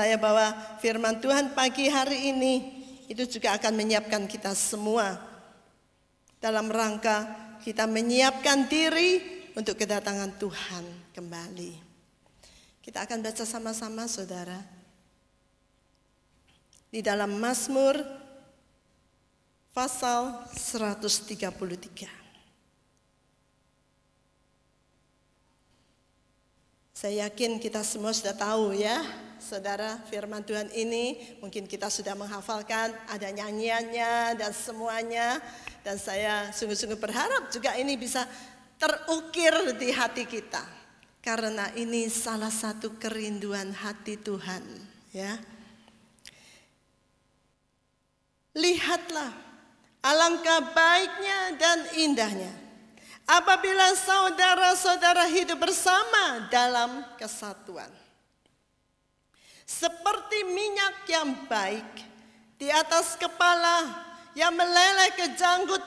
percaya bahwa firman Tuhan pagi hari ini itu juga akan menyiapkan kita semua dalam rangka kita menyiapkan diri untuk kedatangan Tuhan kembali. Kita akan baca sama-sama Saudara. Di dalam Mazmur pasal 133. Saya yakin kita semua sudah tahu ya saudara firman Tuhan ini mungkin kita sudah menghafalkan ada nyanyiannya dan semuanya dan saya sungguh-sungguh berharap juga ini bisa terukir di hati kita karena ini salah satu kerinduan hati Tuhan ya Lihatlah alangkah baiknya dan indahnya apabila saudara-saudara hidup bersama dalam kesatuan seperti minyak yang baik di atas kepala yang meleleh ke janggut,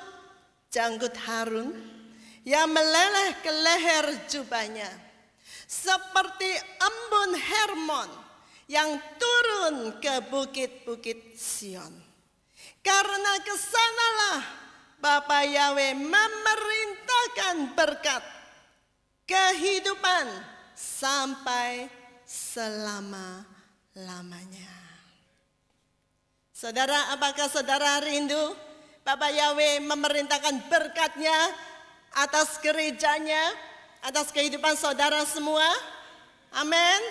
janggut Harun, yang meleleh ke leher jubahnya. Seperti embun Hermon yang turun ke bukit-bukit Sion. Karena kesanalah Bapa Yahweh memerintahkan berkat kehidupan sampai selama-lamanya lamanya. Saudara, apakah saudara rindu Bapak Yahweh memerintahkan berkatnya atas gerejanya, atas kehidupan saudara semua? Amin.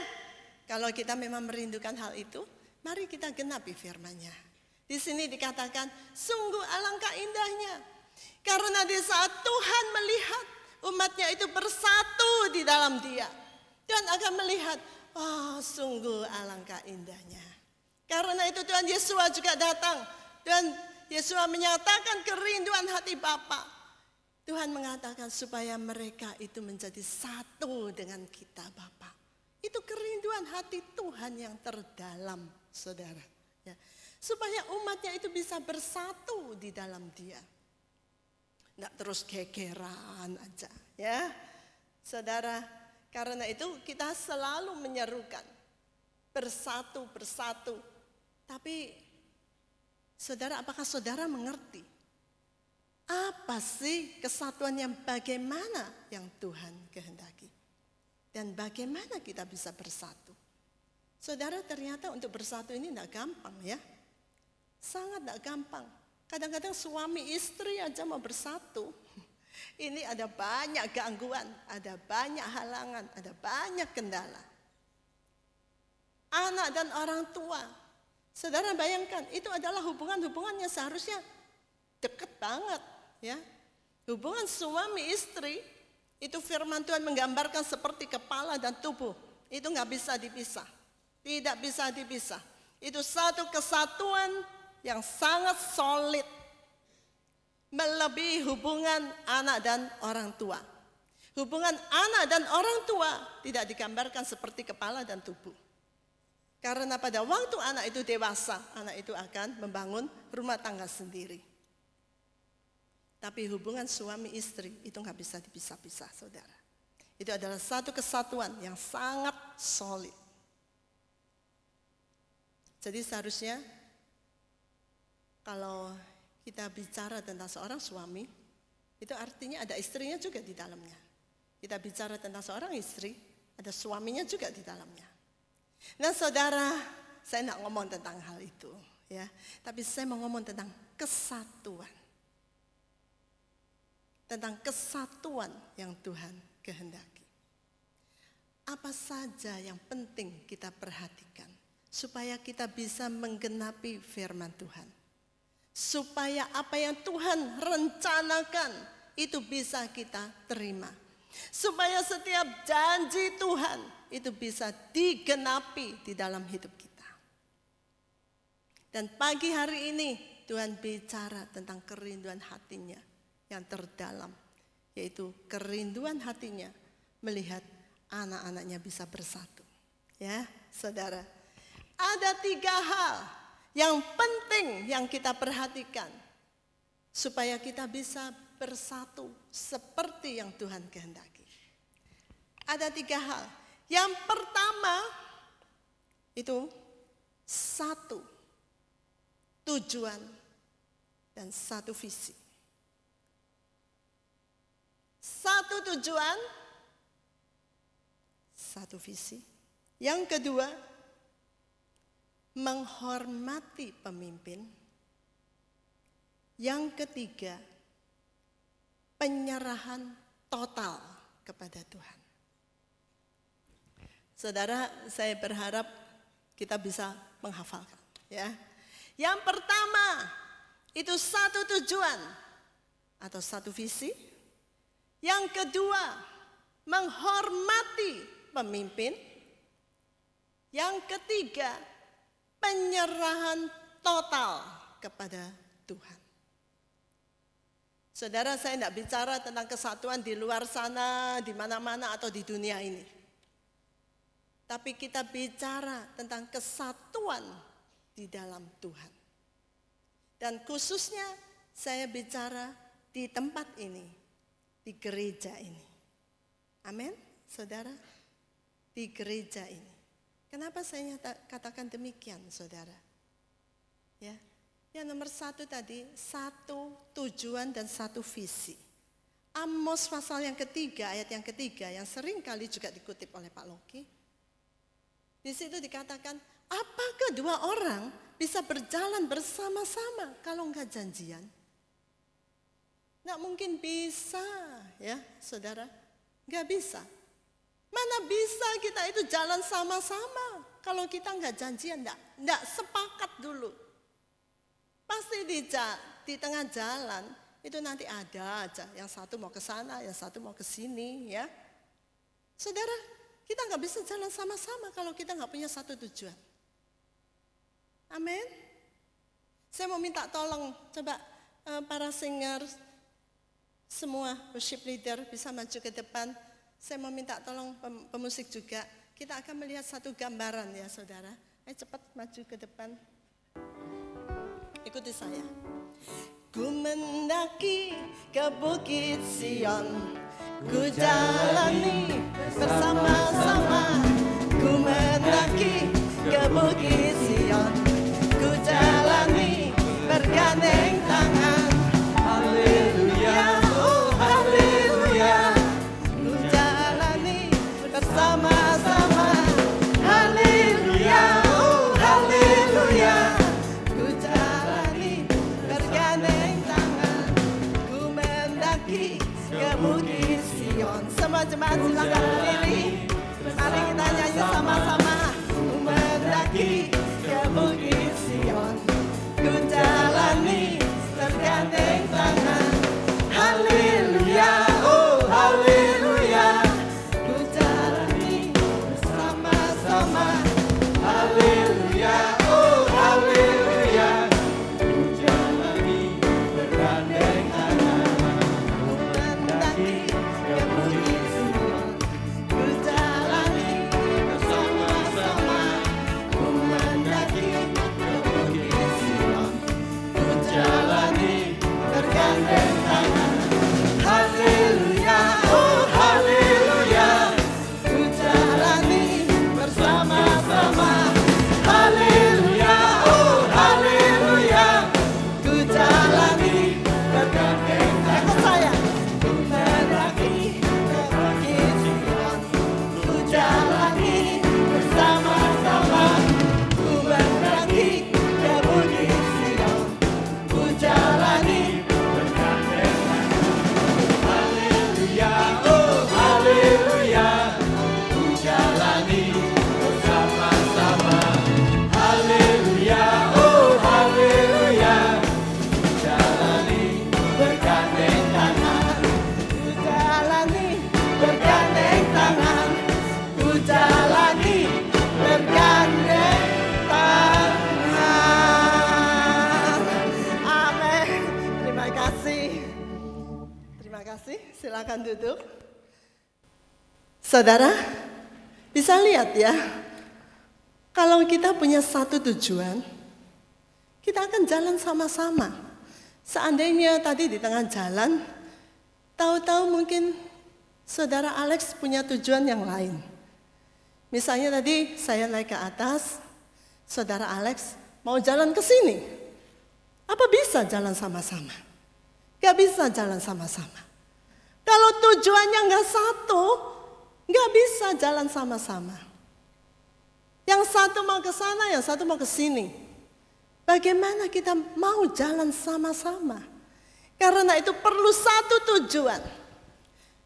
Kalau kita memang merindukan hal itu, mari kita genapi firman-Nya. Di sini dikatakan, sungguh alangkah indahnya. Karena di saat Tuhan melihat umatnya itu bersatu di dalam dia. Dan akan melihat Oh, sungguh alangkah indahnya. Karena itu Tuhan Yesus juga datang dan Yesus menyatakan kerinduan hati Bapa. Tuhan mengatakan supaya mereka itu menjadi satu dengan kita Bapa. Itu kerinduan hati Tuhan yang terdalam, saudara. Ya. Supaya umatnya itu bisa bersatu di dalam dia. Tidak terus kekeran aja. ya, Saudara, karena itu kita selalu menyerukan bersatu bersatu. Tapi saudara apakah saudara mengerti apa sih kesatuan yang bagaimana yang Tuhan kehendaki? Dan bagaimana kita bisa bersatu? Saudara ternyata untuk bersatu ini tidak gampang ya. Sangat tidak gampang. Kadang-kadang suami istri aja mau bersatu. Ini ada banyak gangguan, ada banyak halangan, ada banyak kendala. Anak dan orang tua. Saudara bayangkan, itu adalah hubungan-hubungan yang seharusnya dekat banget, ya. Hubungan suami istri itu firman Tuhan menggambarkan seperti kepala dan tubuh. Itu nggak bisa dipisah. Tidak bisa dipisah. Itu satu kesatuan yang sangat solid melebihi hubungan anak dan orang tua. Hubungan anak dan orang tua tidak digambarkan seperti kepala dan tubuh. Karena pada waktu anak itu dewasa, anak itu akan membangun rumah tangga sendiri. Tapi hubungan suami istri itu nggak bisa dipisah-pisah, saudara. Itu adalah satu kesatuan yang sangat solid. Jadi seharusnya kalau kita bicara tentang seorang suami, itu artinya ada istrinya juga di dalamnya. Kita bicara tentang seorang istri, ada suaminya juga di dalamnya. Nah saudara, saya tidak ngomong tentang hal itu. ya, Tapi saya mau ngomong tentang kesatuan. Tentang kesatuan yang Tuhan kehendaki. Apa saja yang penting kita perhatikan supaya kita bisa menggenapi firman Tuhan supaya apa yang Tuhan rencanakan itu bisa kita terima. Supaya setiap janji Tuhan itu bisa digenapi di dalam hidup kita. Dan pagi hari ini Tuhan bicara tentang kerinduan hatinya yang terdalam. Yaitu kerinduan hatinya melihat anak-anaknya bisa bersatu. Ya saudara, ada tiga hal yang penting yang kita perhatikan supaya kita bisa bersatu seperti yang Tuhan kehendaki. Ada tiga hal. Yang pertama itu satu tujuan dan satu visi. Satu tujuan, satu visi. Yang kedua, menghormati pemimpin. Yang ketiga, penyerahan total kepada Tuhan. Saudara, saya berharap kita bisa menghafalkan, ya. Yang pertama, itu satu tujuan atau satu visi. Yang kedua, menghormati pemimpin. Yang ketiga, penyerahan total kepada Tuhan. Saudara saya tidak bicara tentang kesatuan di luar sana, di mana-mana atau di dunia ini. Tapi kita bicara tentang kesatuan di dalam Tuhan. Dan khususnya saya bicara di tempat ini, di gereja ini. Amin, saudara. Di gereja ini. Kenapa saya katakan demikian, saudara? Ya, yang nomor satu tadi, satu tujuan dan satu visi. Amos pasal yang ketiga, ayat yang ketiga, yang sering kali juga dikutip oleh Pak Loki. Di situ dikatakan, apakah dua orang bisa berjalan bersama-sama kalau nggak janjian? Nggak mungkin bisa, ya saudara. Nggak bisa. Mana bisa kita itu jalan sama-sama kalau kita nggak janjian, nggak nggak sepakat dulu. Pasti di, di tengah jalan itu nanti ada aja yang satu mau ke sana, yang satu mau ke sini, ya. Saudara, kita nggak bisa jalan sama-sama kalau kita nggak punya satu tujuan. Amin. Saya mau minta tolong, coba eh, para singer semua worship leader bisa maju ke depan. Saya mau minta tolong pem pemusik juga. Kita akan melihat satu gambaran ya saudara. Eh cepat maju ke depan. Ikuti saya. Ku mendaki ke Bukit Sion. Ku jalani bersama-sama. Ku mendaki Mbak silakan pilih. Mari kita nyanyi sama-sama mendaki. silakan duduk. Saudara, bisa lihat ya, kalau kita punya satu tujuan, kita akan jalan sama-sama. Seandainya tadi di tengah jalan, tahu-tahu mungkin saudara Alex punya tujuan yang lain. Misalnya tadi saya naik ke atas, saudara Alex mau jalan ke sini. Apa bisa jalan sama-sama? Gak bisa jalan sama-sama. Kalau tujuannya nggak satu, nggak bisa jalan sama-sama. Yang satu mau ke sana, yang satu mau ke sini. Bagaimana kita mau jalan sama-sama? Karena itu perlu satu tujuan,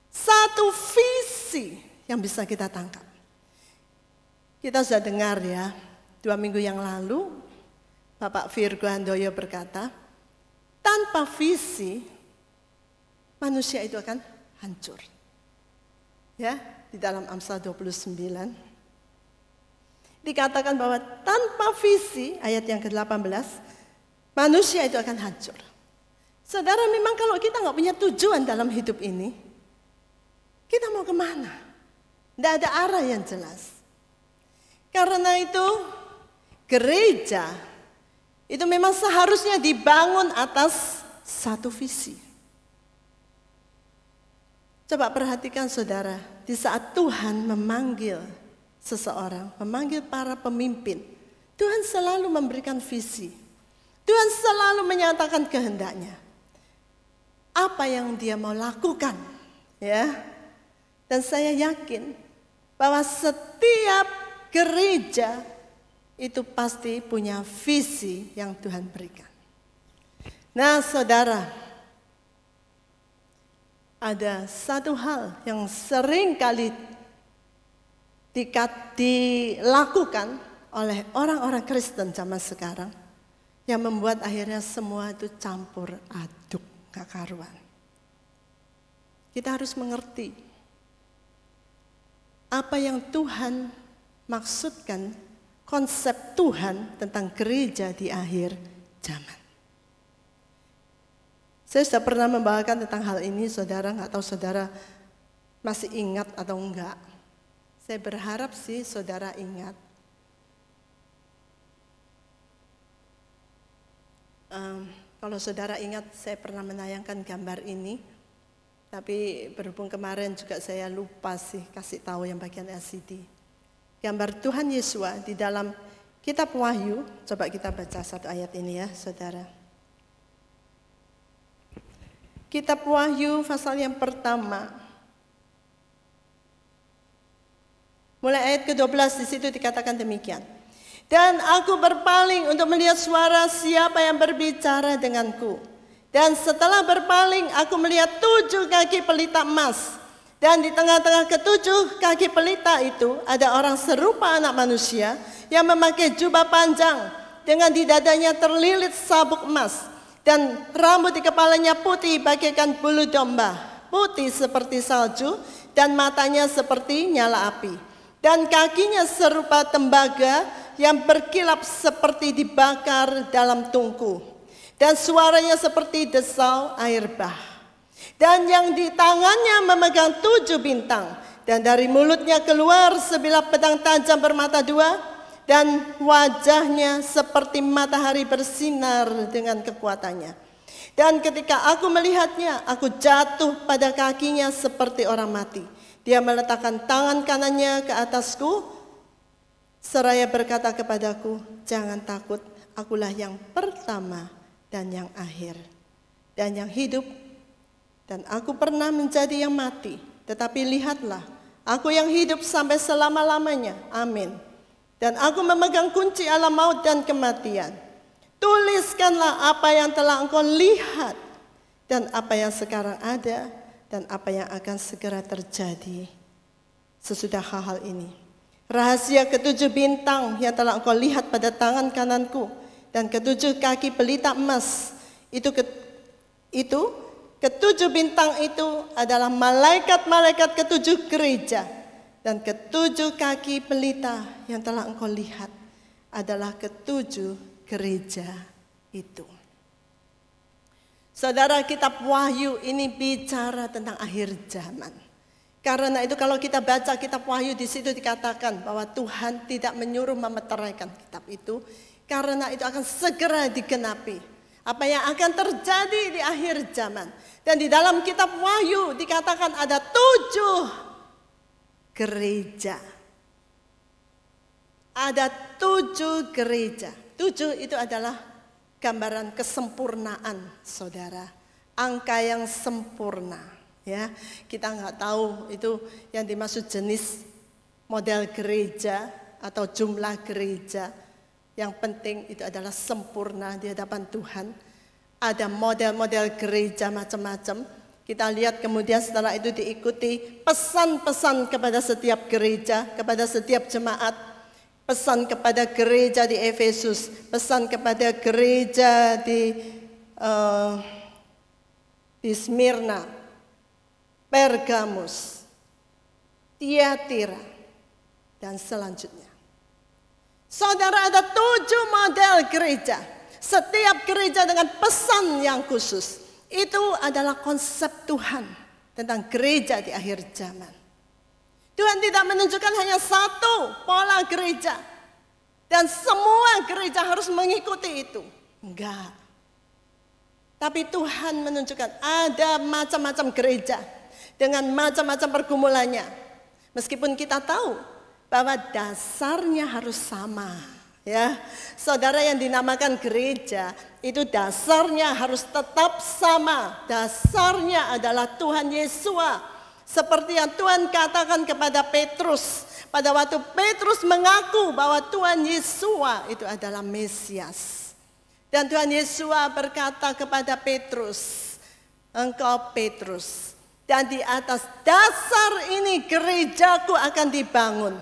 satu visi yang bisa kita tangkap. Kita sudah dengar ya, dua minggu yang lalu Bapak Virgo Andoyo berkata, tanpa visi manusia itu akan hancur. Ya, di dalam Amsal 29 dikatakan bahwa tanpa visi ayat yang ke-18 manusia itu akan hancur. Saudara memang kalau kita nggak punya tujuan dalam hidup ini, kita mau kemana? Tidak ada arah yang jelas. Karena itu gereja itu memang seharusnya dibangun atas satu visi. Coba perhatikan saudara, di saat Tuhan memanggil seseorang, memanggil para pemimpin, Tuhan selalu memberikan visi. Tuhan selalu menyatakan kehendaknya. Apa yang dia mau lakukan, ya? Dan saya yakin bahwa setiap gereja itu pasti punya visi yang Tuhan berikan. Nah, saudara, ada satu hal yang sering kali dilakukan oleh orang-orang Kristen zaman sekarang yang membuat akhirnya semua itu campur aduk kekaruan. Kita harus mengerti apa yang Tuhan maksudkan konsep Tuhan tentang gereja di akhir zaman. Saya sudah pernah membawakan tentang hal ini, saudara nggak tahu saudara masih ingat atau enggak. Saya berharap sih saudara ingat. Um, kalau saudara ingat, saya pernah menayangkan gambar ini, tapi berhubung kemarin juga saya lupa sih kasih tahu yang bagian LCD. Gambar Tuhan Yesus di dalam Kitab Wahyu, coba kita baca satu ayat ini ya, saudara. Kitab Wahyu pasal yang pertama. Mulai ayat ke-12 di situ dikatakan demikian. Dan aku berpaling untuk melihat suara siapa yang berbicara denganku. Dan setelah berpaling aku melihat tujuh kaki pelita emas. Dan di tengah-tengah ketujuh kaki pelita itu ada orang serupa anak manusia yang memakai jubah panjang dengan di dadanya terlilit sabuk emas dan rambut di kepalanya putih bagaikan bulu domba, putih seperti salju dan matanya seperti nyala api. Dan kakinya serupa tembaga yang berkilap seperti dibakar dalam tungku. Dan suaranya seperti desau air bah. Dan yang di tangannya memegang tujuh bintang. Dan dari mulutnya keluar sebilah pedang tajam bermata dua dan wajahnya seperti matahari bersinar dengan kekuatannya. Dan ketika aku melihatnya, aku jatuh pada kakinya seperti orang mati. Dia meletakkan tangan kanannya ke atasku, seraya berkata kepadaku, "Jangan takut, akulah yang pertama dan yang akhir, dan yang hidup. Dan aku pernah menjadi yang mati, tetapi lihatlah, aku yang hidup sampai selama-lamanya. Amin." Dan aku memegang kunci alam maut dan kematian. Tuliskanlah apa yang telah engkau lihat dan apa yang sekarang ada dan apa yang akan segera terjadi sesudah hal-hal ini. Rahasia ketujuh bintang yang telah engkau lihat pada tangan kananku dan ketujuh kaki pelita emas itu ke, itu ketujuh bintang itu adalah malaikat-malaikat ketujuh gereja dan ketujuh kaki pelita yang telah engkau lihat adalah ketujuh gereja itu. Saudara kitab Wahyu ini bicara tentang akhir zaman. Karena itu kalau kita baca kitab Wahyu di situ dikatakan bahwa Tuhan tidak menyuruh memeteraikan kitab itu. Karena itu akan segera digenapi. Apa yang akan terjadi di akhir zaman. Dan di dalam kitab Wahyu dikatakan ada tujuh gereja. Ada tujuh gereja. Tujuh itu adalah gambaran kesempurnaan, saudara. Angka yang sempurna. Ya, kita nggak tahu itu yang dimaksud jenis model gereja atau jumlah gereja. Yang penting itu adalah sempurna di hadapan Tuhan. Ada model-model gereja macam-macam kita lihat kemudian setelah itu diikuti pesan-pesan kepada setiap gereja, kepada setiap jemaat, pesan kepada gereja di Efesus, pesan kepada gereja di uh, di Smyrna, Pergamus, Tiatira, dan selanjutnya. Saudara ada tujuh model gereja, setiap gereja dengan pesan yang khusus. Itu adalah konsep Tuhan tentang gereja di akhir zaman. Tuhan tidak menunjukkan hanya satu pola gereja. Dan semua gereja harus mengikuti itu. Enggak. Tapi Tuhan menunjukkan ada macam-macam gereja dengan macam-macam pergumulannya. Meskipun kita tahu bahwa dasarnya harus sama. Ya, saudara yang dinamakan gereja itu dasarnya harus tetap sama. Dasarnya adalah Tuhan Yesus. Seperti yang Tuhan katakan kepada Petrus pada waktu Petrus mengaku bahwa Tuhan Yesus itu adalah Mesias. Dan Tuhan Yesus berkata kepada Petrus, "Engkau Petrus, dan di atas dasar ini gerejaku akan dibangun."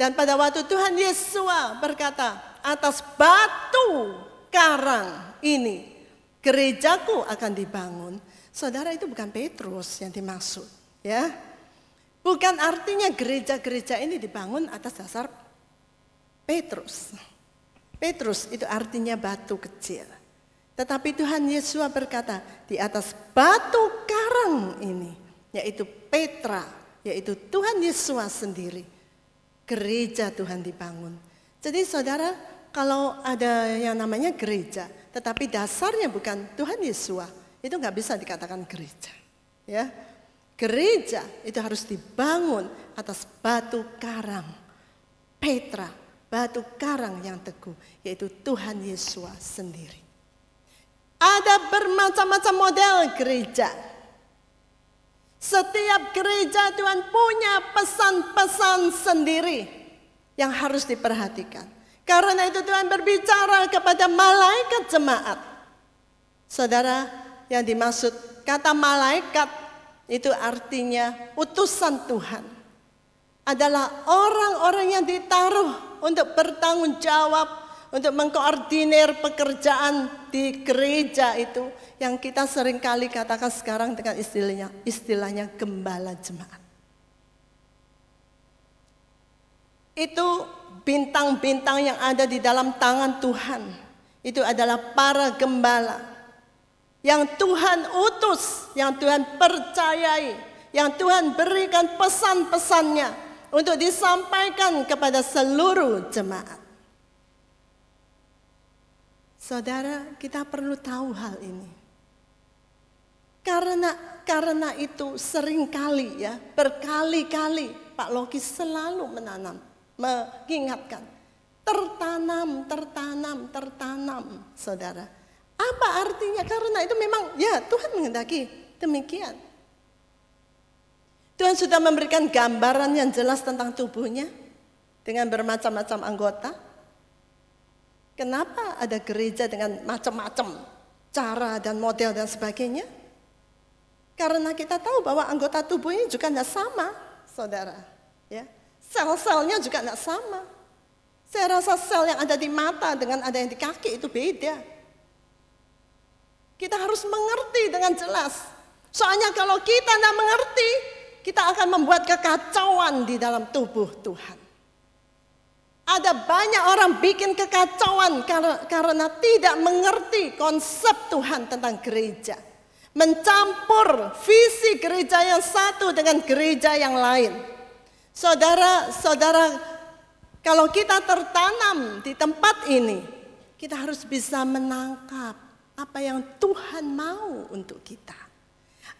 Dan pada waktu Tuhan Yesus berkata, atas batu karang ini gerejaku akan dibangun. Saudara itu bukan Petrus yang dimaksud, ya. Bukan artinya gereja-gereja ini dibangun atas dasar Petrus. Petrus itu artinya batu kecil. Tetapi Tuhan Yesus berkata, di atas batu karang ini, yaitu Petra, yaitu Tuhan Yesus sendiri, gereja Tuhan dibangun. Jadi saudara, kalau ada yang namanya gereja, tetapi dasarnya bukan Tuhan Yesus, itu nggak bisa dikatakan gereja. Ya, gereja itu harus dibangun atas batu karang, Petra, batu karang yang teguh, yaitu Tuhan Yesus sendiri. Ada bermacam-macam model gereja, setiap gereja Tuhan punya pesan-pesan sendiri yang harus diperhatikan. Karena itu Tuhan berbicara kepada malaikat jemaat. Saudara, yang dimaksud kata malaikat itu artinya utusan Tuhan. Adalah orang-orang yang ditaruh untuk bertanggung jawab untuk mengkoordinir pekerjaan di gereja itu yang kita sering kali katakan sekarang dengan istilahnya istilahnya gembala jemaat. Itu bintang-bintang yang ada di dalam tangan Tuhan. Itu adalah para gembala yang Tuhan utus, yang Tuhan percayai, yang Tuhan berikan pesan-pesannya untuk disampaikan kepada seluruh jemaat. Saudara, kita perlu tahu hal ini. Karena karena itu kali ya, berkali-kali Pak Loki selalu menanam, mengingatkan. Tertanam, tertanam, tertanam, saudara. Apa artinya? Karena itu memang ya Tuhan menghendaki demikian. Tuhan sudah memberikan gambaran yang jelas tentang tubuhnya dengan bermacam-macam anggota. Kenapa ada gereja dengan macam-macam cara dan model dan sebagainya? Karena kita tahu bahwa anggota tubuh ini juga tidak sama, saudara. Ya, sel-selnya juga tidak sama. Saya rasa sel yang ada di mata dengan ada yang di kaki itu beda. Kita harus mengerti dengan jelas. Soalnya kalau kita tidak mengerti, kita akan membuat kekacauan di dalam tubuh Tuhan. Ada banyak orang bikin kekacauan karena tidak mengerti konsep Tuhan tentang gereja. Mencampur visi gereja yang satu dengan gereja yang lain. Saudara-saudara, kalau kita tertanam di tempat ini, kita harus bisa menangkap apa yang Tuhan mau untuk kita.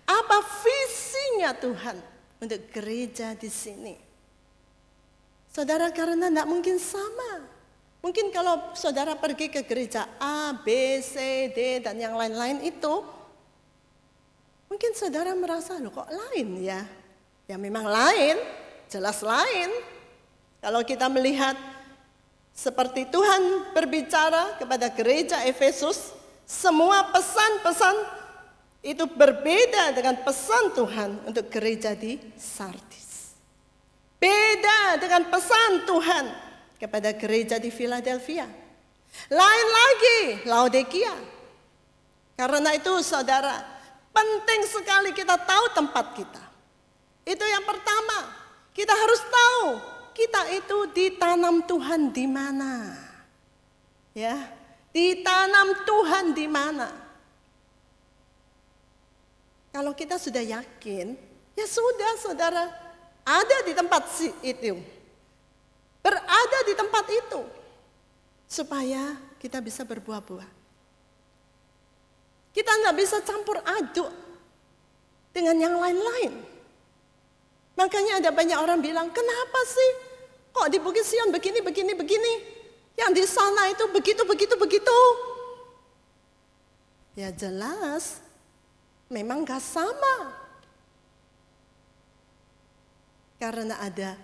Apa visinya Tuhan untuk gereja di sini? Saudara karena tidak mungkin sama. Mungkin kalau saudara pergi ke gereja A, B, C, D, dan yang lain-lain itu, mungkin saudara merasa, loh kok lain ya? Ya memang lain, jelas lain. Kalau kita melihat seperti Tuhan berbicara kepada gereja Efesus, semua pesan-pesan itu berbeda dengan pesan Tuhan untuk gereja di Sardis. Beda dengan pesan Tuhan kepada gereja di Philadelphia. Lain lagi Laodikia. Karena itu saudara, penting sekali kita tahu tempat kita. Itu yang pertama, kita harus tahu kita itu ditanam Tuhan di mana. Ya, ditanam Tuhan di mana. Kalau kita sudah yakin, ya sudah saudara, ada di tempat itu. Berada di tempat itu. Supaya kita bisa berbuah-buah. Kita nggak bisa campur aduk dengan yang lain-lain. Makanya ada banyak orang bilang, kenapa sih kok di Bukit Sion begini, begini, begini. Yang di sana itu begitu, begitu, begitu. Ya jelas, memang gak sama. Karena ada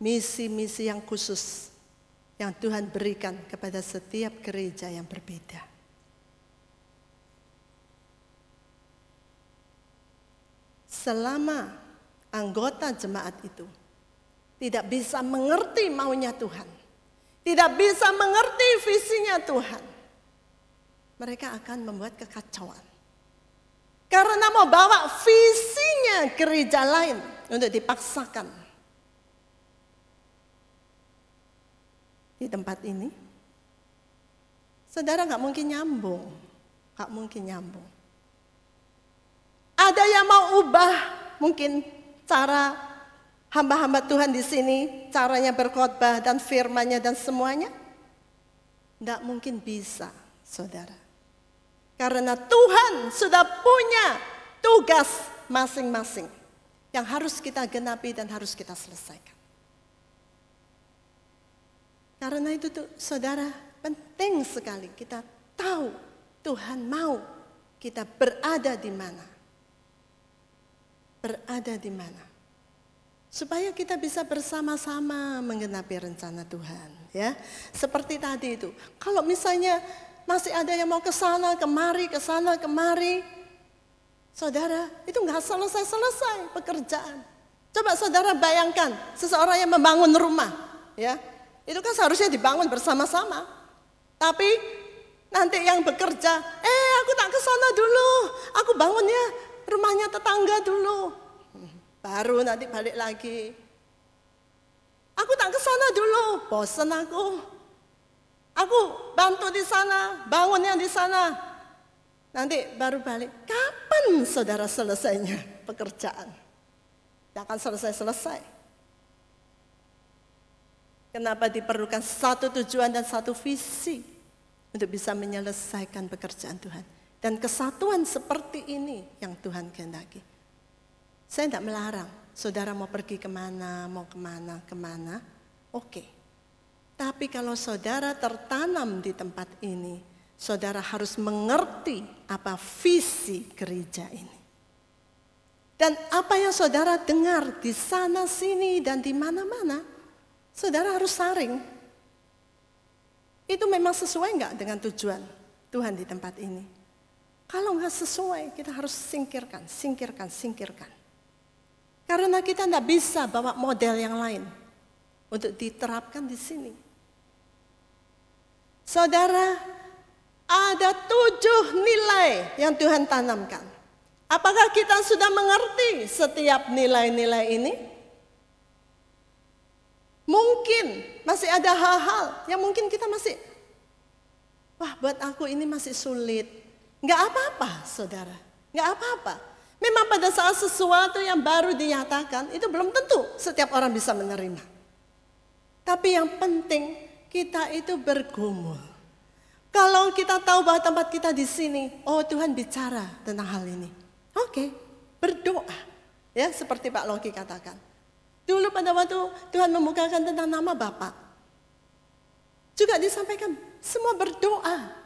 misi-misi yang khusus yang Tuhan berikan kepada setiap gereja yang berbeda. Selama anggota jemaat itu tidak bisa mengerti maunya Tuhan, tidak bisa mengerti visinya Tuhan, mereka akan membuat kekacauan. Karena mau bawa visinya gereja lain untuk dipaksakan di tempat ini. Saudara nggak mungkin nyambung, nggak mungkin nyambung. Ada yang mau ubah mungkin cara hamba-hamba Tuhan di sini, caranya berkhotbah dan firmannya dan semuanya? Tidak mungkin bisa, saudara. Karena Tuhan sudah punya tugas masing-masing yang harus kita genapi dan harus kita selesaikan. Karena itu tuh saudara penting sekali kita tahu Tuhan mau kita berada di mana. Berada di mana. Supaya kita bisa bersama-sama menggenapi rencana Tuhan. ya Seperti tadi itu. Kalau misalnya masih ada yang mau ke sana, kemari, ke sana, kemari Saudara, itu nggak selesai-selesai pekerjaan. Coba saudara bayangkan seseorang yang membangun rumah, ya itu kan seharusnya dibangun bersama-sama. Tapi nanti yang bekerja, eh aku tak ke sana dulu, aku bangunnya rumahnya tetangga dulu. Baru nanti balik lagi. Aku tak ke sana dulu, bosan aku. Aku bantu di sana, bangunnya di sana, Nanti baru balik, kapan saudara selesainya pekerjaan? Tidak akan selesai-selesai. Kenapa diperlukan satu tujuan dan satu visi untuk bisa menyelesaikan pekerjaan Tuhan. Dan kesatuan seperti ini yang Tuhan kehendaki. Saya tidak melarang, saudara mau pergi kemana, mau kemana, kemana, oke. Okay. Tapi kalau saudara tertanam di tempat ini, Saudara harus mengerti apa visi gereja ini. Dan apa yang saudara dengar di sana sini dan di mana-mana, saudara harus saring. Itu memang sesuai enggak dengan tujuan Tuhan di tempat ini? Kalau enggak sesuai, kita harus singkirkan, singkirkan, singkirkan. Karena kita enggak bisa bawa model yang lain untuk diterapkan di sini. Saudara, ada tujuh nilai yang Tuhan tanamkan. Apakah kita sudah mengerti setiap nilai-nilai ini? Mungkin masih ada hal-hal yang mungkin kita masih, wah buat aku ini masih sulit. Enggak apa-apa saudara, Enggak apa-apa. Memang pada saat sesuatu yang baru dinyatakan itu belum tentu setiap orang bisa menerima. Tapi yang penting kita itu bergumul. Kalau kita tahu bahwa tempat kita di sini, oh Tuhan bicara tentang hal ini. Oke, okay, berdoa. Ya, seperti Pak Loki katakan. Dulu pada waktu Tuhan membukakan tentang nama Bapak. Juga disampaikan, semua berdoa.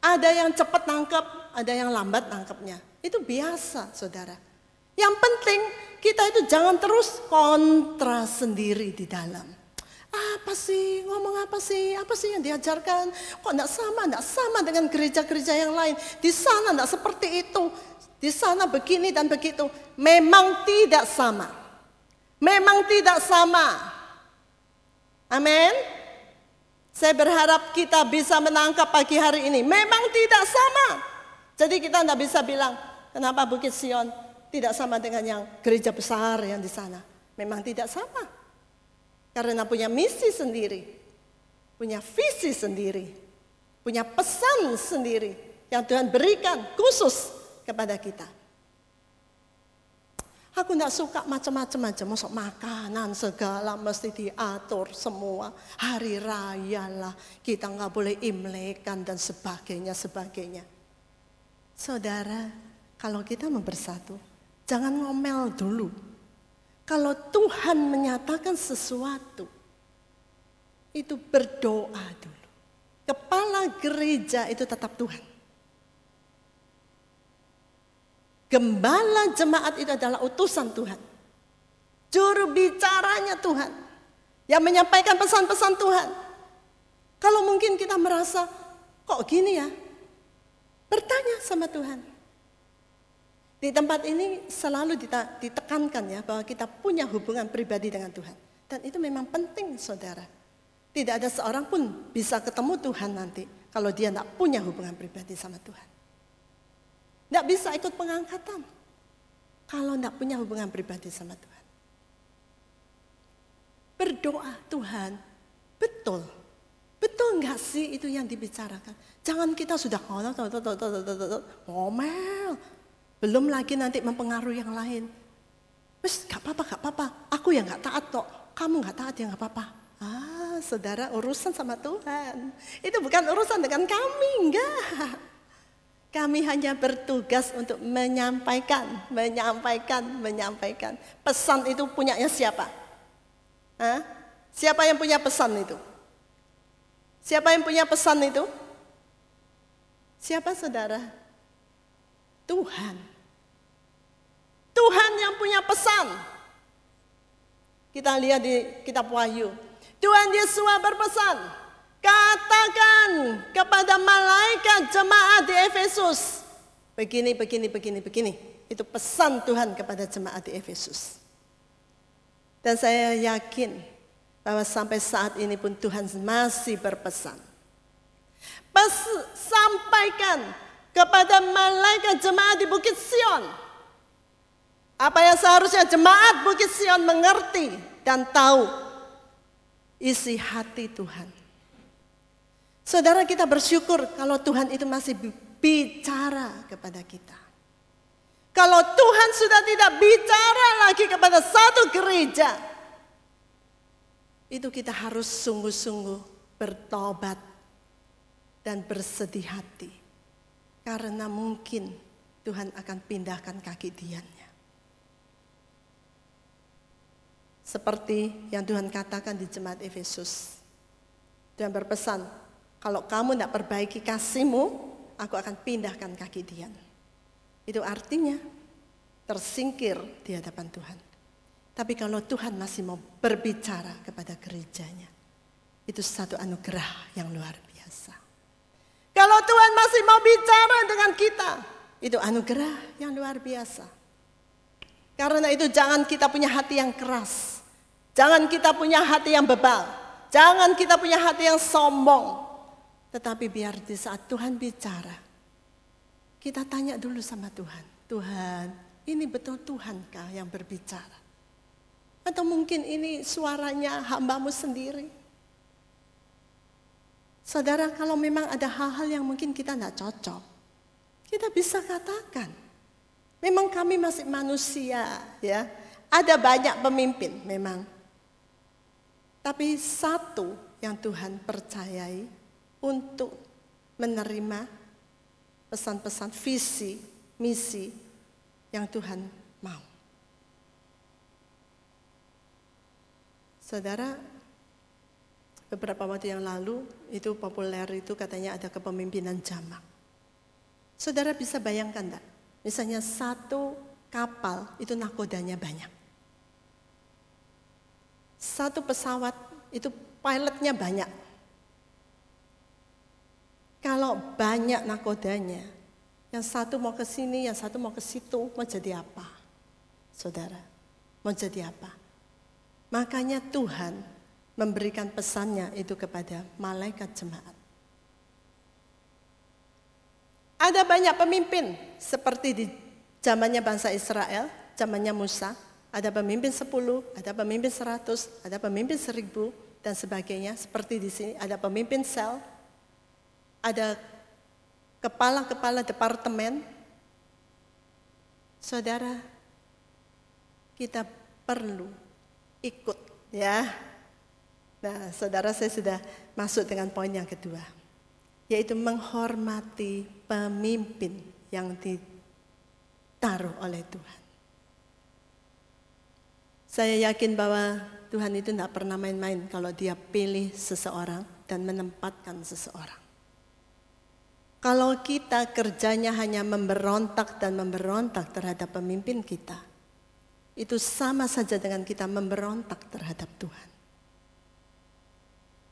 Ada yang cepat nangkep, ada yang lambat nangkepnya. Itu biasa, saudara. Yang penting kita itu jangan terus kontra sendiri di dalam apa sih, ngomong apa sih, apa sih yang diajarkan? Kok tidak sama, Tidak sama dengan gereja-gereja yang lain. Di sana tidak seperti itu, di sana begini dan begitu. Memang tidak sama. Memang tidak sama. Amin. Saya berharap kita bisa menangkap pagi hari ini. Memang tidak sama. Jadi kita tidak bisa bilang, kenapa Bukit Sion tidak sama dengan yang gereja besar yang di sana. Memang tidak sama. Karena punya misi sendiri, punya visi sendiri, punya pesan sendiri yang Tuhan berikan khusus kepada kita. Aku tidak suka macam-macam macam masuk makanan segala mesti diatur semua. Hari raya lah, kita nggak boleh imlekan dan sebagainya, sebagainya. Saudara, kalau kita mau bersatu, jangan ngomel dulu. Kalau Tuhan menyatakan sesuatu, itu berdoa dulu. Kepala gereja itu tetap Tuhan. Gembala jemaat itu adalah utusan Tuhan. Juru bicaranya Tuhan. Yang menyampaikan pesan-pesan Tuhan. Kalau mungkin kita merasa, kok gini ya? Bertanya sama Tuhan. Di tempat ini selalu ditekankan ya bahwa kita punya hubungan pribadi dengan Tuhan. Dan itu memang penting saudara. Tidak ada seorang pun bisa ketemu Tuhan nanti kalau dia tidak punya hubungan pribadi sama Tuhan. Tidak bisa ikut pengangkatan kalau tidak punya hubungan pribadi sama Tuhan. Berdoa Tuhan, betul. Betul nggak sih itu yang dibicarakan? Jangan kita sudah ngomel, ngomel, belum lagi nanti mempengaruhi yang lain. terus gak apa-apa, gak apa-apa. Aku yang gak taat kok. Kamu gak taat ya gak apa-apa. Ah, saudara urusan sama Tuhan. Itu bukan urusan dengan kami, enggak. Kami hanya bertugas untuk menyampaikan, menyampaikan, menyampaikan. Pesan itu punyanya siapa? Hah? Siapa yang punya pesan itu? Siapa yang punya pesan itu? Siapa saudara? Tuhan. Tuhan yang punya pesan. Kita lihat di kitab Wahyu. Tuhan Yesus berpesan, katakan kepada malaikat jemaat di Efesus, begini, begini, begini, begini. Itu pesan Tuhan kepada jemaat di Efesus. Dan saya yakin bahwa sampai saat ini pun Tuhan masih berpesan. Pes sampaikan kepada malaikat jemaat di Bukit Sion apa yang seharusnya jemaat Bukit Sion mengerti dan tahu isi hati Tuhan. Saudara kita bersyukur kalau Tuhan itu masih bicara kepada kita. Kalau Tuhan sudah tidak bicara lagi kepada satu gereja, itu kita harus sungguh-sungguh bertobat dan bersedih hati. Karena mungkin Tuhan akan pindahkan kaki diannya. Seperti yang Tuhan katakan di jemaat Efesus. Tuhan berpesan, kalau kamu tidak perbaiki kasihmu, aku akan pindahkan kaki dia. Itu artinya tersingkir di hadapan Tuhan. Tapi kalau Tuhan masih mau berbicara kepada gerejanya, itu satu anugerah yang luar biasa. Kalau Tuhan masih mau bicara dengan kita, itu anugerah yang luar biasa. Karena itu jangan kita punya hati yang keras. Jangan kita punya hati yang bebal. Jangan kita punya hati yang sombong. Tetapi biar di saat Tuhan bicara, kita tanya dulu sama Tuhan. Tuhan, ini betul Tuhankah yang berbicara? Atau mungkin ini suaranya hambamu sendiri. Saudara, kalau memang ada hal-hal yang mungkin kita tidak cocok, kita bisa katakan. Memang kami masih manusia, ya. Ada banyak pemimpin memang. Tapi satu yang Tuhan percayai untuk menerima pesan-pesan visi, misi yang Tuhan mau. Saudara, beberapa waktu yang lalu itu populer itu katanya ada kepemimpinan jamak. Saudara bisa bayangkan tak? Misalnya satu kapal itu nakodanya banyak satu pesawat itu pilotnya banyak. Kalau banyak nakodanya, yang satu mau ke sini, yang satu mau ke situ, mau jadi apa? Saudara, mau jadi apa? Makanya Tuhan memberikan pesannya itu kepada malaikat jemaat. Ada banyak pemimpin seperti di zamannya bangsa Israel, zamannya Musa, ada pemimpin sepuluh, ada pemimpin seratus, ada pemimpin seribu, dan sebagainya. Seperti di sini ada pemimpin sel, ada kepala-kepala departemen. Saudara, kita perlu ikut ya. Nah, saudara saya sudah masuk dengan poin yang kedua, yaitu menghormati pemimpin yang ditaruh oleh Tuhan. Saya yakin bahwa Tuhan itu tidak pernah main-main kalau dia pilih seseorang dan menempatkan seseorang. Kalau kita kerjanya hanya memberontak dan memberontak terhadap pemimpin kita, itu sama saja dengan kita memberontak terhadap Tuhan.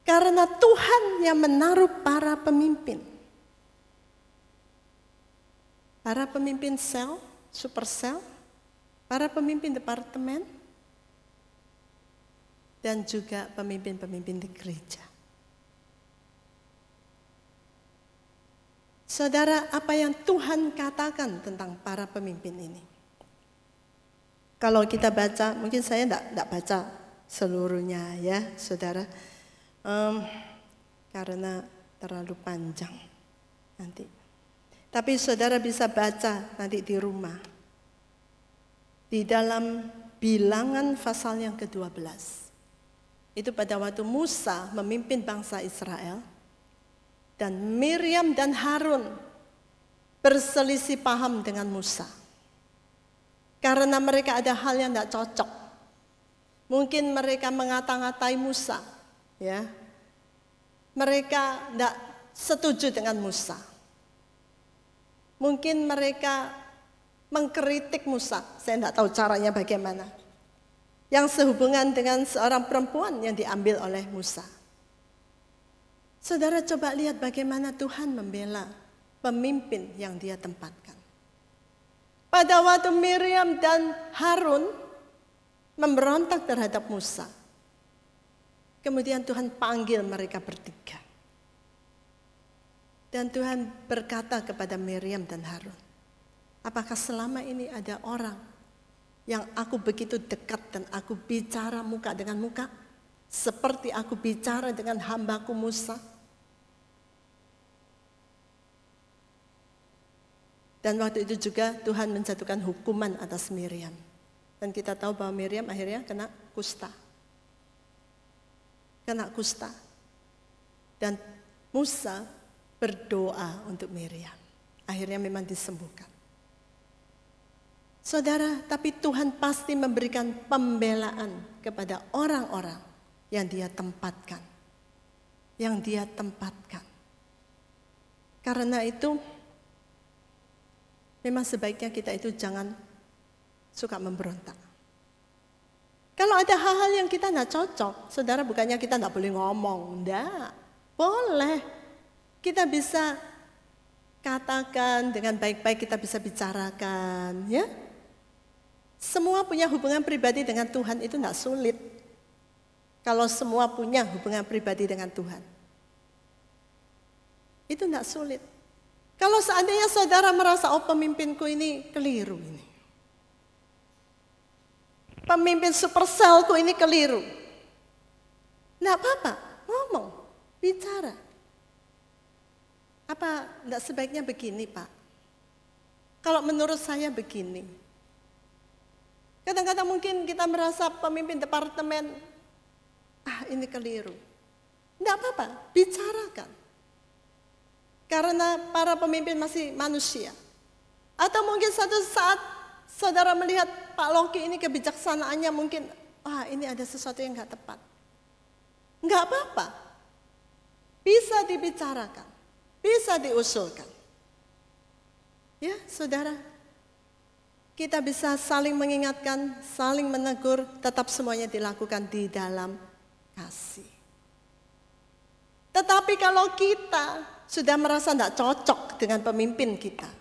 Karena Tuhan yang menaruh para pemimpin. Para pemimpin sel, super sel, para pemimpin departemen, dan juga pemimpin-pemimpin di gereja. Saudara, apa yang Tuhan katakan tentang para pemimpin ini? Kalau kita baca, mungkin saya tidak baca seluruhnya ya, saudara, um, karena terlalu panjang nanti. Tapi saudara bisa baca nanti di rumah. Di dalam bilangan pasal yang ke-12 itu pada waktu Musa memimpin bangsa Israel dan Miriam dan Harun berselisih paham dengan Musa. Karena mereka ada hal yang tidak cocok. Mungkin mereka mengata-ngatai Musa, ya. Mereka tidak setuju dengan Musa. Mungkin mereka mengkritik Musa. Saya tidak tahu caranya bagaimana yang sehubungan dengan seorang perempuan yang diambil oleh Musa. Saudara coba lihat bagaimana Tuhan membela pemimpin yang dia tempatkan. Pada waktu Miriam dan Harun memberontak terhadap Musa. Kemudian Tuhan panggil mereka bertiga. Dan Tuhan berkata kepada Miriam dan Harun, "Apakah selama ini ada orang yang aku begitu dekat dan aku bicara muka dengan muka, seperti aku bicara dengan hambaku Musa. Dan waktu itu juga Tuhan menjatuhkan hukuman atas Miriam. Dan kita tahu bahwa Miriam akhirnya kena kusta. Kena kusta. Dan Musa berdoa untuk Miriam. Akhirnya memang disembuhkan. Saudara, tapi Tuhan pasti memberikan pembelaan kepada orang-orang yang dia tempatkan. Yang dia tempatkan. Karena itu, memang sebaiknya kita itu jangan suka memberontak. Kalau ada hal-hal yang kita tidak cocok, saudara bukannya kita tidak boleh ngomong, tidak. Boleh. Kita bisa katakan dengan baik-baik, kita bisa bicarakan, ya. Semua punya hubungan pribadi dengan Tuhan itu nggak sulit. Kalau semua punya hubungan pribadi dengan Tuhan. Itu nggak sulit. Kalau seandainya saudara merasa, oh pemimpinku ini keliru ini. Pemimpin supercellku ini keliru. Nggak apa-apa, ngomong, bicara. Apa nggak sebaiknya begini Pak? Kalau menurut saya begini, Kadang-kadang mungkin kita merasa pemimpin departemen, ah ini keliru. Tidak apa-apa, bicarakan. Karena para pemimpin masih manusia. Atau mungkin satu saat saudara melihat Pak Loki ini kebijaksanaannya mungkin, wah ini ada sesuatu yang nggak tepat. Nggak apa-apa, bisa dibicarakan, bisa diusulkan. Ya, saudara, kita bisa saling mengingatkan, saling menegur, tetap semuanya dilakukan di dalam kasih. Tetapi kalau kita sudah merasa tidak cocok dengan pemimpin kita,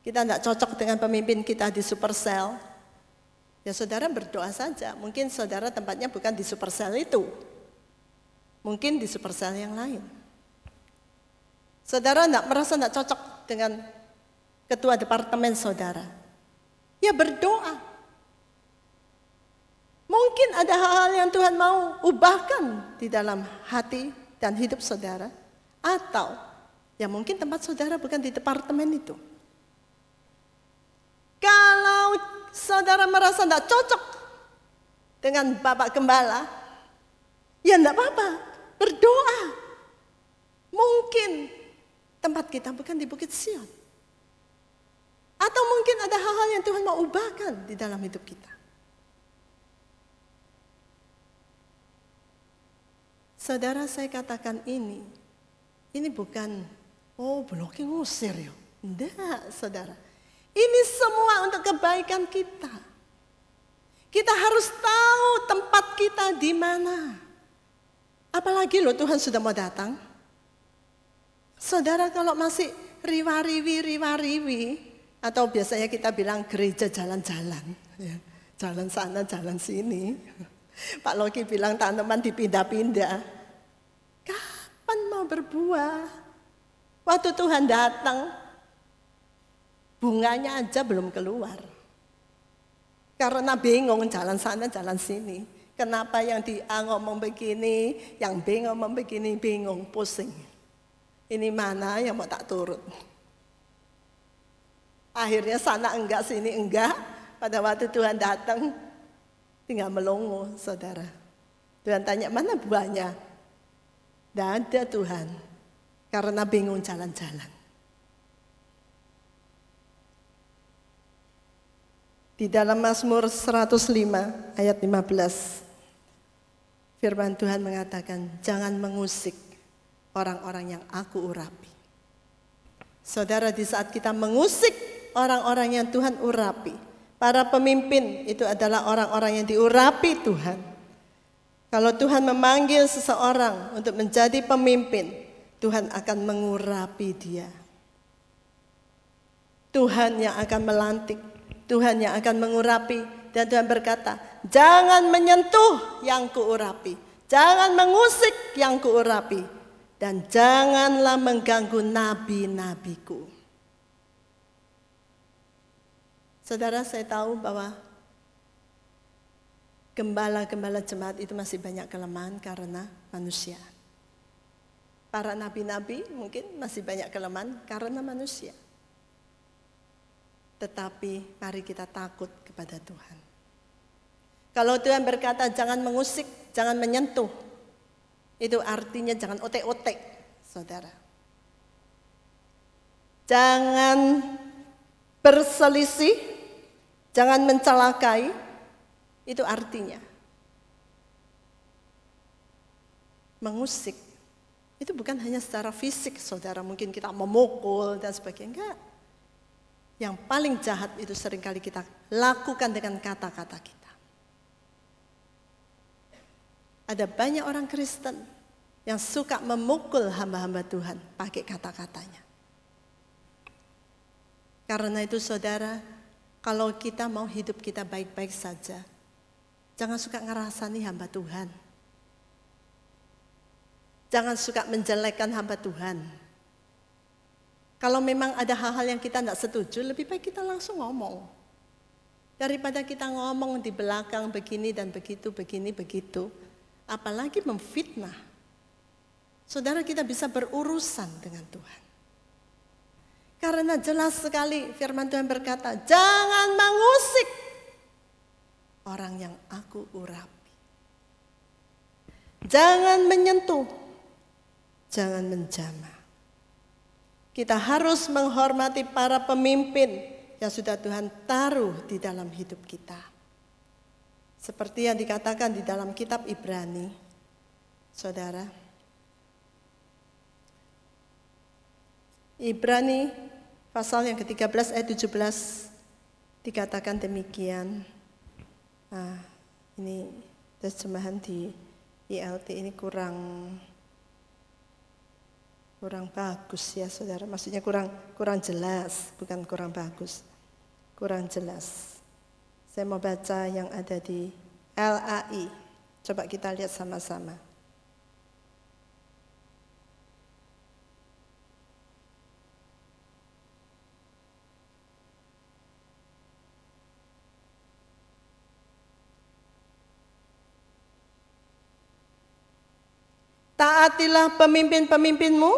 kita tidak cocok dengan pemimpin kita di Supercell, ya saudara berdoa saja. Mungkin saudara tempatnya bukan di Supercell itu, mungkin di Supercell yang lain. Saudara tidak merasa tidak cocok dengan ketua departemen saudara. Ya berdoa. Mungkin ada hal-hal yang Tuhan mau ubahkan di dalam hati dan hidup saudara. Atau ya mungkin tempat saudara bukan di departemen itu. Kalau saudara merasa tidak cocok dengan Bapak Gembala, ya tidak apa-apa, berdoa. Mungkin tempat kita bukan di Bukit Sion. Atau mungkin ada hal-hal yang Tuhan mau ubahkan di dalam hidup kita. Saudara saya katakan ini, ini bukan, oh blocking usir ya. Enggak saudara. Ini semua untuk kebaikan kita. Kita harus tahu tempat kita di mana. Apalagi loh Tuhan sudah mau datang. Saudara kalau masih riwa-riwi, riwa-riwi, atau biasanya kita bilang gereja jalan-jalan, ya. jalan sana, jalan sini. Pak Loki bilang tanaman dipindah-pindah. Kapan mau berbuah? Waktu Tuhan datang, bunganya aja belum keluar. Karena bingung jalan sana, jalan sini. Kenapa yang di A ngomong begini, yang B ngomong begini, bingung, pusing. Ini mana yang mau tak turut? Akhirnya sana enggak, sini enggak. Pada waktu Tuhan datang, tinggal melongo, saudara. Tuhan tanya, mana buahnya? Tidak ada Tuhan, karena bingung jalan-jalan. Di dalam Mazmur 105 ayat 15, firman Tuhan mengatakan, jangan mengusik orang-orang yang aku urapi. Saudara, di saat kita mengusik orang-orang yang Tuhan urapi. Para pemimpin itu adalah orang-orang yang diurapi Tuhan. Kalau Tuhan memanggil seseorang untuk menjadi pemimpin, Tuhan akan mengurapi dia. Tuhan yang akan melantik, Tuhan yang akan mengurapi, dan Tuhan berkata, "Jangan menyentuh yang kuurapi, jangan mengusik yang kuurapi, dan janganlah mengganggu nabi-nabiku." Saudara saya tahu bahwa gembala-gembala jemaat itu masih banyak kelemahan karena manusia. Para nabi-nabi mungkin masih banyak kelemahan karena manusia. Tetapi mari kita takut kepada Tuhan. Kalau Tuhan berkata jangan mengusik, jangan menyentuh. Itu artinya jangan otek-otek, saudara. Jangan berselisih Jangan mencelakai, itu artinya. Mengusik, itu bukan hanya secara fisik, saudara. Mungkin kita memukul dan sebagainya. Enggak. Yang paling jahat itu seringkali kita lakukan dengan kata-kata kita. Ada banyak orang Kristen yang suka memukul hamba-hamba Tuhan pakai kata-katanya. Karena itu saudara, kalau kita mau hidup kita baik-baik saja, jangan suka ngerasani hamba Tuhan. Jangan suka menjelekkan hamba Tuhan. Kalau memang ada hal-hal yang kita tidak setuju, lebih baik kita langsung ngomong. Daripada kita ngomong di belakang begini dan begitu, begini, begitu. Apalagi memfitnah. Saudara kita bisa berurusan dengan Tuhan. Karena jelas sekali firman Tuhan berkata, jangan mengusik orang yang aku urapi. Jangan menyentuh, jangan menjamah. Kita harus menghormati para pemimpin yang sudah Tuhan taruh di dalam hidup kita. Seperti yang dikatakan di dalam kitab Ibrani, saudara. Ibrani pasal yang ke-13 ayat 17 dikatakan demikian. Nah, ini terjemahan di ILT ini kurang kurang bagus ya saudara. Maksudnya kurang kurang jelas, bukan kurang bagus, kurang jelas. Saya mau baca yang ada di LAI. Coba kita lihat sama-sama. taatilah pemimpin-pemimpinmu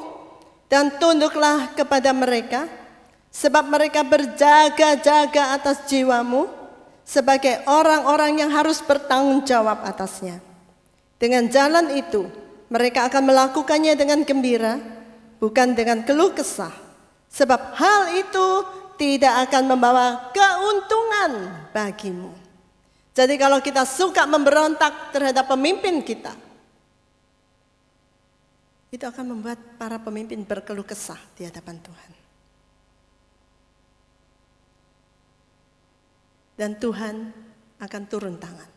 dan tunduklah kepada mereka, sebab mereka berjaga-jaga atas jiwamu sebagai orang-orang yang harus bertanggung jawab atasnya. Dengan jalan itu, mereka akan melakukannya dengan gembira, bukan dengan keluh kesah, sebab hal itu tidak akan membawa keuntungan bagimu. Jadi, kalau kita suka memberontak terhadap pemimpin kita, itu akan membuat para pemimpin berkeluh kesah di hadapan Tuhan. Dan Tuhan akan turun tangan.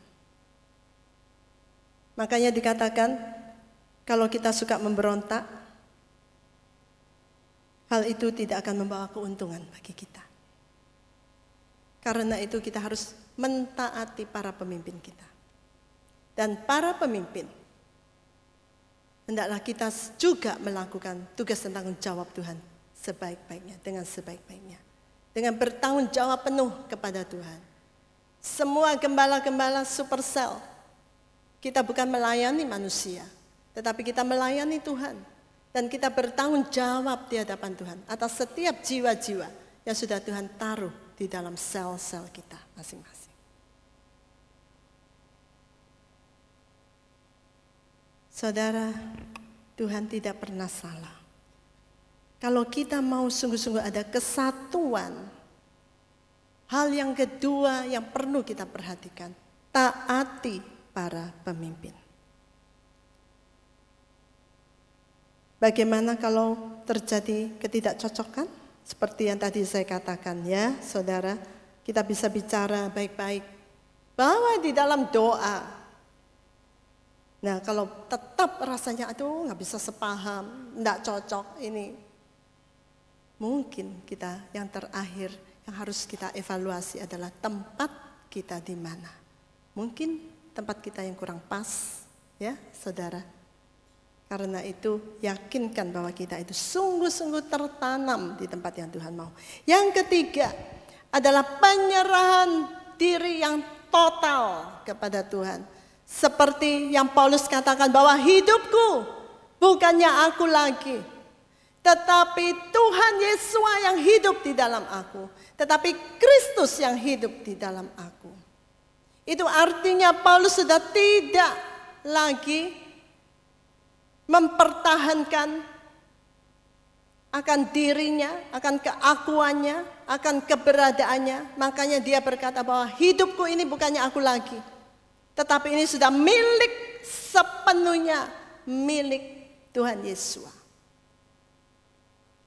Makanya dikatakan kalau kita suka memberontak, hal itu tidak akan membawa keuntungan bagi kita. Karena itu kita harus mentaati para pemimpin kita. Dan para pemimpin hendaklah kita juga melakukan tugas dan tanggung jawab Tuhan sebaik-baiknya, dengan sebaik-baiknya. Dengan bertanggung jawab penuh kepada Tuhan. Semua gembala-gembala supersel, kita bukan melayani manusia, tetapi kita melayani Tuhan. Dan kita bertanggung jawab di hadapan Tuhan atas setiap jiwa-jiwa yang sudah Tuhan taruh di dalam sel-sel kita masing-masing. Saudara, Tuhan tidak pernah salah. Kalau kita mau sungguh-sungguh ada kesatuan, hal yang kedua yang perlu kita perhatikan, taati para pemimpin. Bagaimana kalau terjadi ketidakcocokan? Seperti yang tadi saya katakan ya, saudara, kita bisa bicara baik-baik. Bahwa di dalam doa Nah kalau tetap rasanya aduh nggak bisa sepaham, nggak cocok ini. Mungkin kita yang terakhir yang harus kita evaluasi adalah tempat kita di mana. Mungkin tempat kita yang kurang pas ya saudara. Karena itu yakinkan bahwa kita itu sungguh-sungguh tertanam di tempat yang Tuhan mau. Yang ketiga adalah penyerahan diri yang total kepada Tuhan seperti yang Paulus katakan bahwa hidupku bukannya aku lagi. Tetapi Tuhan Yesus yang hidup di dalam aku. Tetapi Kristus yang hidup di dalam aku. Itu artinya Paulus sudah tidak lagi mempertahankan akan dirinya, akan keakuannya, akan keberadaannya. Makanya dia berkata bahwa hidupku ini bukannya aku lagi. Tetapi ini sudah milik sepenuhnya milik Tuhan Yesus.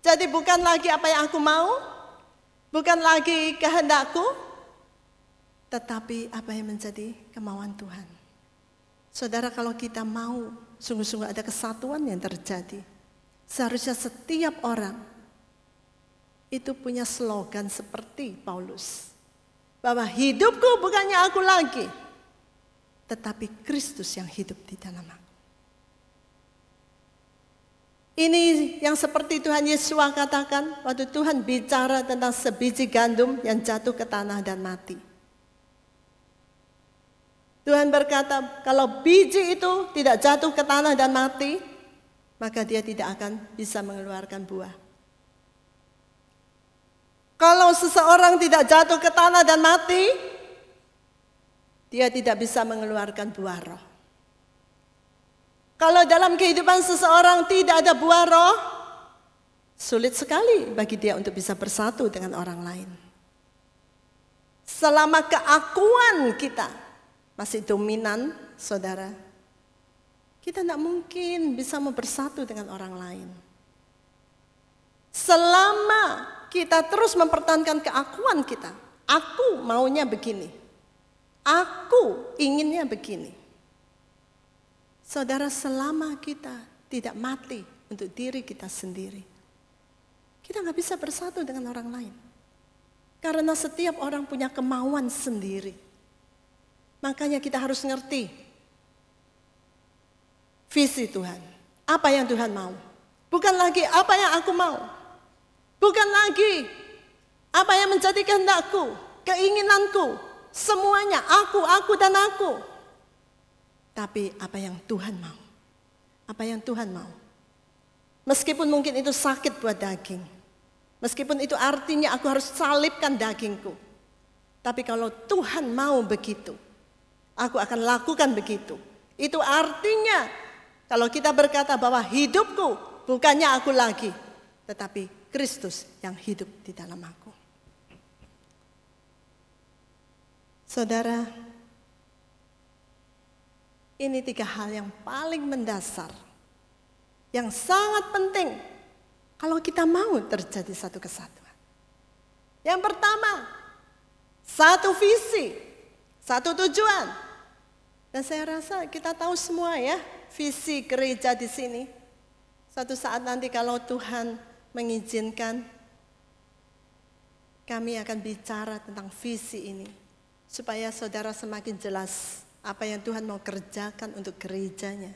Jadi bukan lagi apa yang aku mau, bukan lagi kehendakku, tetapi apa yang menjadi kemauan Tuhan. Saudara kalau kita mau, sungguh-sungguh ada kesatuan yang terjadi. Seharusnya setiap orang itu punya slogan seperti Paulus. Bahwa hidupku bukannya aku lagi, tetapi Kristus yang hidup di dalam aku. Ini yang seperti Tuhan Yesus katakan waktu Tuhan bicara tentang sebiji gandum yang jatuh ke tanah dan mati. Tuhan berkata, kalau biji itu tidak jatuh ke tanah dan mati, maka dia tidak akan bisa mengeluarkan buah. Kalau seseorang tidak jatuh ke tanah dan mati, dia tidak bisa mengeluarkan buah roh. Kalau dalam kehidupan seseorang tidak ada buah roh, sulit sekali bagi dia untuk bisa bersatu dengan orang lain. Selama keakuan kita masih dominan, saudara, kita tidak mungkin bisa mempersatu dengan orang lain. Selama kita terus mempertahankan keakuan kita, aku maunya begini, Aku inginnya begini. Saudara, selama kita tidak mati untuk diri kita sendiri, kita nggak bisa bersatu dengan orang lain. Karena setiap orang punya kemauan sendiri. Makanya kita harus ngerti visi Tuhan. Apa yang Tuhan mau. Bukan lagi apa yang aku mau. Bukan lagi apa yang menjadi kehendakku, keinginanku, Semuanya aku, aku dan aku. Tapi apa yang Tuhan mau? Apa yang Tuhan mau? Meskipun mungkin itu sakit buat daging. Meskipun itu artinya aku harus salibkan dagingku. Tapi kalau Tuhan mau begitu, aku akan lakukan begitu. Itu artinya kalau kita berkata bahwa hidupku bukannya aku lagi, tetapi Kristus yang hidup di dalam aku. Saudara, ini tiga hal yang paling mendasar, yang sangat penting kalau kita mau terjadi satu kesatuan. Yang pertama, satu visi, satu tujuan. Dan saya rasa kita tahu semua ya, visi gereja di sini. Suatu saat nanti kalau Tuhan mengizinkan, kami akan bicara tentang visi ini supaya saudara semakin jelas apa yang Tuhan mau kerjakan untuk gerejanya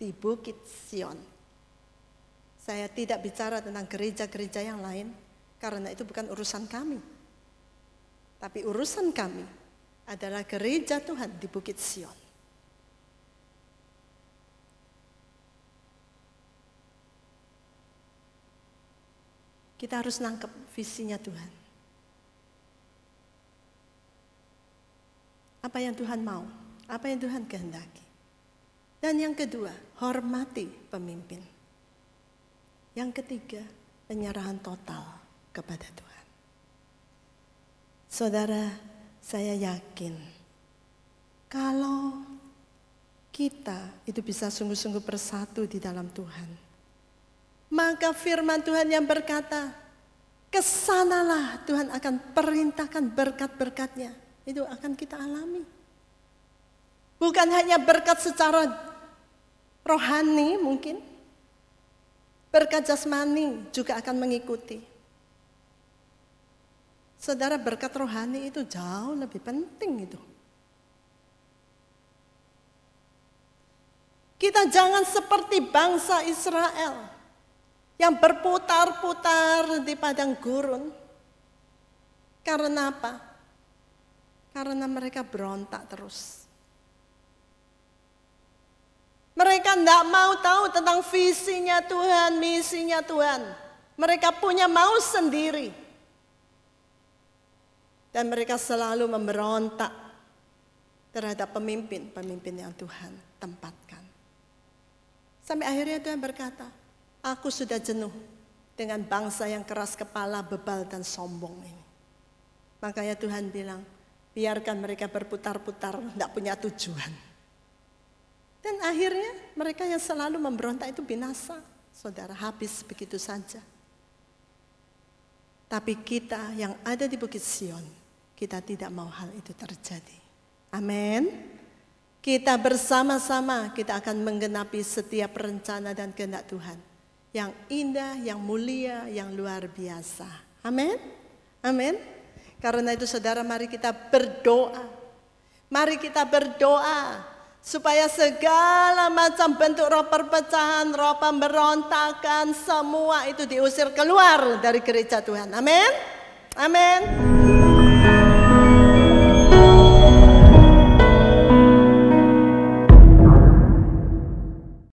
di Bukit Sion. Saya tidak bicara tentang gereja-gereja yang lain karena itu bukan urusan kami. Tapi urusan kami adalah gereja Tuhan di Bukit Sion. Kita harus nangkep visinya Tuhan. apa yang Tuhan mau, apa yang Tuhan kehendaki. Dan yang kedua, hormati pemimpin. Yang ketiga, penyerahan total kepada Tuhan. Saudara, saya yakin kalau kita itu bisa sungguh-sungguh bersatu di dalam Tuhan, maka firman Tuhan yang berkata, kesanalah Tuhan akan perintahkan berkat-berkatnya itu akan kita alami. Bukan hanya berkat secara rohani mungkin, berkat jasmani juga akan mengikuti. Saudara berkat rohani itu jauh lebih penting itu. Kita jangan seperti bangsa Israel yang berputar-putar di padang gurun. Karena apa? Karena mereka berontak terus. Mereka tidak mau tahu tentang visinya Tuhan, misinya Tuhan. Mereka punya mau sendiri. Dan mereka selalu memberontak terhadap pemimpin-pemimpin yang Tuhan tempatkan. Sampai akhirnya Tuhan berkata, aku sudah jenuh dengan bangsa yang keras kepala, bebal dan sombong ini. Makanya Tuhan bilang, Biarkan mereka berputar-putar, tidak punya tujuan. Dan akhirnya mereka yang selalu memberontak itu binasa. Saudara, habis begitu saja. Tapi kita yang ada di Bukit Sion, kita tidak mau hal itu terjadi. Amin. Kita bersama-sama kita akan menggenapi setiap rencana dan kehendak Tuhan. Yang indah, yang mulia, yang luar biasa. Amin. Amin. Karena itu saudara mari kita berdoa. Mari kita berdoa supaya segala macam bentuk roh perpecahan, roh pemberontakan, semua itu diusir keluar dari gereja Tuhan. Amin. Amin.